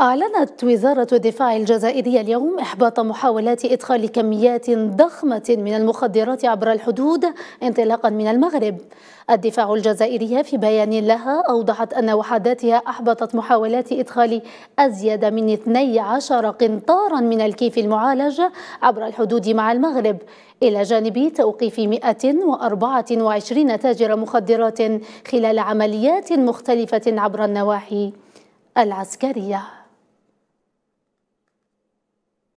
أعلنت وزارة الدفاع الجزائرية اليوم إحباط محاولات إدخال كميات ضخمة من المخدرات عبر الحدود انطلاقا من المغرب الدفاع الجزائرية في بيان لها أوضحت أن وحداتها أحبطت محاولات إدخال أزيد من 12 قنطارا من الكيف المعالج عبر الحدود مع المغرب إلى جانب توقيف 124 تاجر مخدرات خلال عمليات مختلفة عبر النواحي العسكريه